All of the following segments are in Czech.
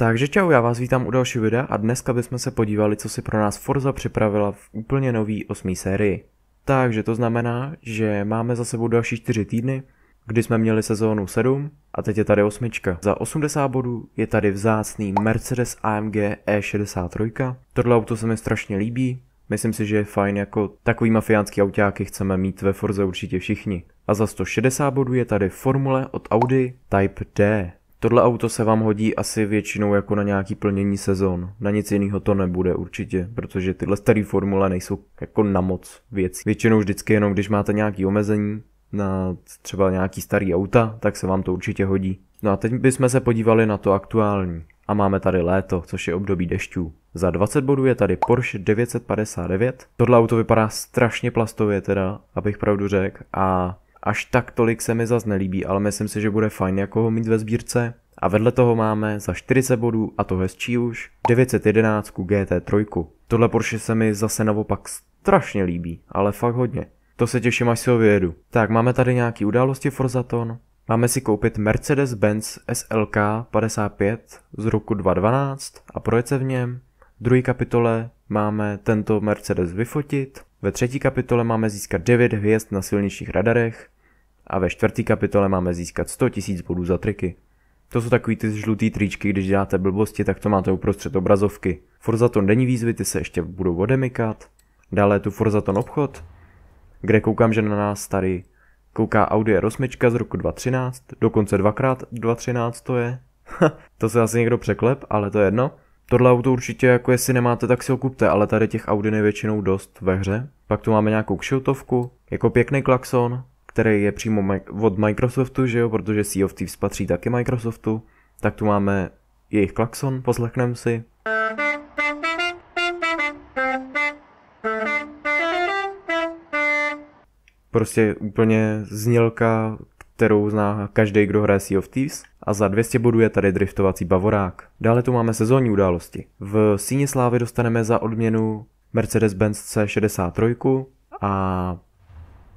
Takže čau, já vás vítám u dalšího videa a dneska bychom se podívali, co si pro nás Forza připravila v úplně nový osmý sérii. Takže to znamená, že máme za sebou další čtyři týdny, kdy jsme měli sezónu 7 a teď je tady osmička. Za 80 bodů je tady vzácný Mercedes AMG E63. Tohle auto se mi strašně líbí, Myslím si, že je fajn, jako takový mafiánský autáky chceme mít ve Forze určitě všichni. A za 160 bodů je tady formule od Audi Type D. Tohle auto se vám hodí asi většinou jako na nějaký plnění sezon. Na nic jiného to nebude určitě, protože tyhle staré formule nejsou jako na moc věcí. Většinou vždycky jenom, když máte nějaký omezení na třeba nějaký starý auta, tak se vám to určitě hodí. No a teď bychom se podívali na to aktuální. A máme tady léto, což je období dešťů. Za 20 bodů je tady Porsche 959. Tohle auto vypadá strašně plastově teda, abych pravdu řekl. A až tak tolik se mi zas nelíbí, ale myslím si, že bude fajn jako ho mít ve sbírce. A vedle toho máme za 40 bodů, a to hezčí už, 911 GT3. Tohle Porsche se mi zase naopak strašně líbí, ale fakt hodně. To se těším, až si ho vyjedu. Tak, máme tady nějaký události Forzaton. Máme si koupit Mercedes-Benz SLK 55 z roku 2012 a projet se v něm. V druhé kapitole máme tento Mercedes vyfotit. Ve třetí kapitole máme získat 9 hvězd na silničních radarech a ve čtvrtý kapitole máme získat 100 000 bodů za triky. To jsou takový ty žlutý tričky, když děláte blbosti, tak to máte uprostřed obrazovky. Forzaton denní výzvy, ty se ještě budou odemykat. Dále je tu Forzaton obchod, kde koukám, že na nás tady kouká Audi R8 z roku 2013, dokonce dvakrát 2013 to je. to se asi někdo překlep, ale to je jedno. Tohle auto určitě, jako jestli nemáte, tak si ho kupte, ale tady těch Audin je většinou dost ve hře. Pak tu máme nějakou kšiltovku, jako pěkný klaxon, který je přímo od Microsoftu, že jo, protože Sea of Thieves patří taky Microsoftu. Tak tu máme jejich klaxon, poslechneme si. Prostě úplně znělka kterou zná každý, kdo hraje Sea of Thieves a za 200 bodů je tady driftovací bavorák. Dále tu máme sezónní události. V síně slávy dostaneme za odměnu Mercedes-Benz C63 a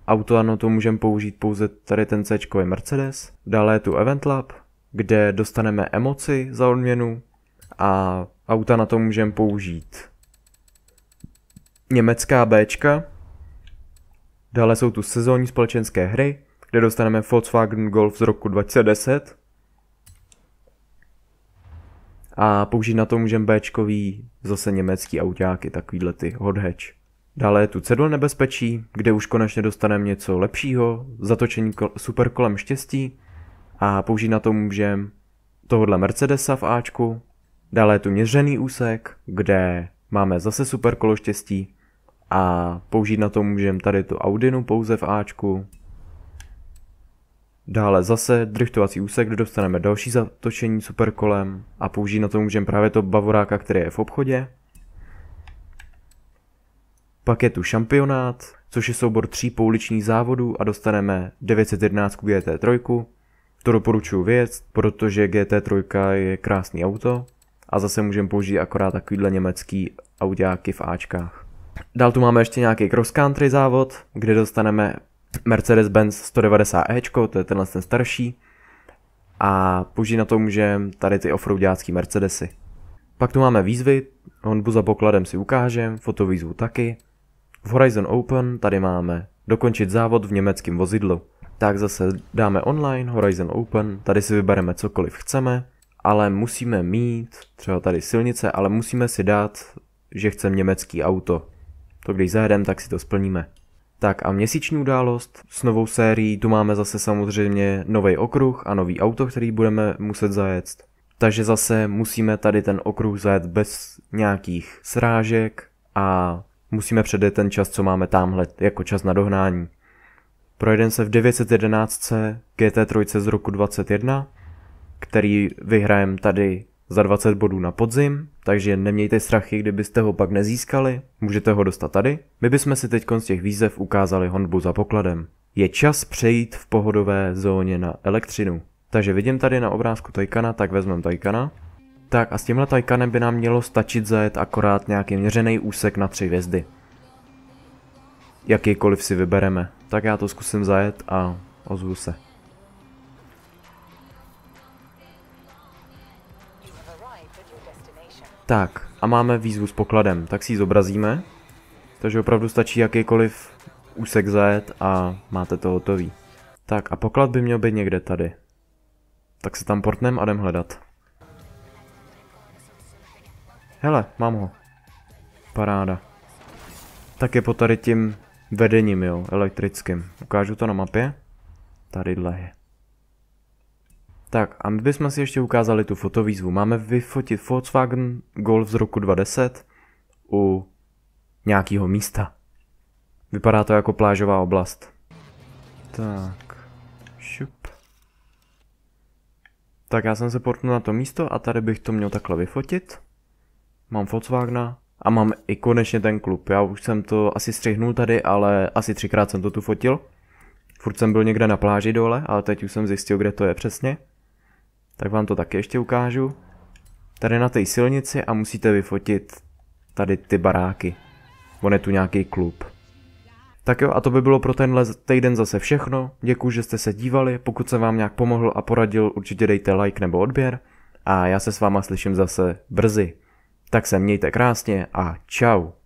auto ano, to můžeme použít pouze tady ten C je Mercedes. Dále je tu Event Lab, kde dostaneme emoci za odměnu a auta na to můžeme použít německá Bčka. Dále jsou tu sezónní společenské hry, kde dostaneme Volkswagen Golf z roku 2010. A použít na to můžeme Bčkový, zase německý autáky, takovýhle ty hot hatch. Dále je tu cedul nebezpečí, kde už konečně dostaneme něco lepšího, zatočení kol- super kolem štěstí a použít na to můžeme tohohle Mercedesa v Ačku. Dále je tu měřený úsek, kde máme zase super kolo štěstí a použít na to můžeme tady tu Audinu pouze v Ačku. Dále zase driftovací úsek, kde dostaneme další zatočení superkolem a použít na to můžeme právě to bavoráka, který je v obchodě. Pak je tu šampionát, což je soubor tří pouličních závodů a dostaneme 911 GT3. To doporučuji věc, protože GT3 je krásný auto a zase můžeme použít akorát takovýhle německý autáky v Ačkách. Dál tu máme ještě nějaký cross country závod, kde dostaneme Mercedes-Benz 190e, to je tenhle ten starší, a použijí na to že tady ty offroadácký Mercedesy. Pak tu máme výzvy, honbu za pokladem si ukážem, fotovýzvu taky. V Horizon Open tady máme dokončit závod v německém vozidlu. Tak zase dáme online Horizon Open, tady si vybereme cokoliv chceme, ale musíme mít třeba tady silnice, ale musíme si dát, že chceme německý auto. To když zajedeme, tak si to splníme. Tak a měsíční událost s novou sérií, tu máme zase samozřejmě nový okruh a nový auto, který budeme muset zajet. Takže zase musíme tady ten okruh zajet bez nějakých srážek a musíme předat ten čas, co máme tamhle, jako čas na dohnání. Projedeme se v 911 GT3 z roku 21, který vyhrajem tady za 20 bodů na podzim, takže nemějte strachy, kdybyste ho pak nezískali, můžete ho dostat tady. My bychom si teď z těch výzev ukázali honbu za pokladem. Je čas přejít v pohodové zóně na elektřinu. Takže vidím tady na obrázku Tajkana, tak vezmeme Tajkana. Tak a s tímhle Tajkanem by nám mělo stačit zajet akorát nějaký měřený úsek na tři hvězdy. Jakýkoliv si vybereme. Tak já to zkusím zajet a ozvu se. Tak, a máme výzvu s pokladem, tak si ji zobrazíme. Takže opravdu stačí jakýkoliv úsek zajet a máte to hotový. Tak a poklad by měl být někde tady. Tak se tam portnem a jdem hledat. Hele, mám ho. Paráda. Tak je po tady tím vedením, jo, elektrickým. Ukážu to na mapě. Tadyhle je. Tak a my bychom si ještě ukázali tu fotovýzvu. Máme vyfotit Volkswagen Golf z roku 2010 u nějakého místa. Vypadá to jako plážová oblast. Tak, šup. Tak já jsem se portnul na to místo a tady bych to měl takhle vyfotit. Mám Volkswagena a mám i konečně ten klub. Já už jsem to asi střihnul tady, ale asi třikrát jsem to tu fotil. Furt jsem byl někde na pláži dole, ale teď už jsem zjistil, kde to je přesně. Tak vám to taky ještě ukážu. Tady na té silnici a musíte vyfotit tady ty baráky. On je tu nějaký klub. Tak jo, a to by bylo pro tenhle týden zase všechno. Děkuji, že jste se dívali. Pokud jsem vám nějak pomohl a poradil, určitě dejte like nebo odběr. A já se s váma slyším zase brzy. Tak se mějte krásně a čau.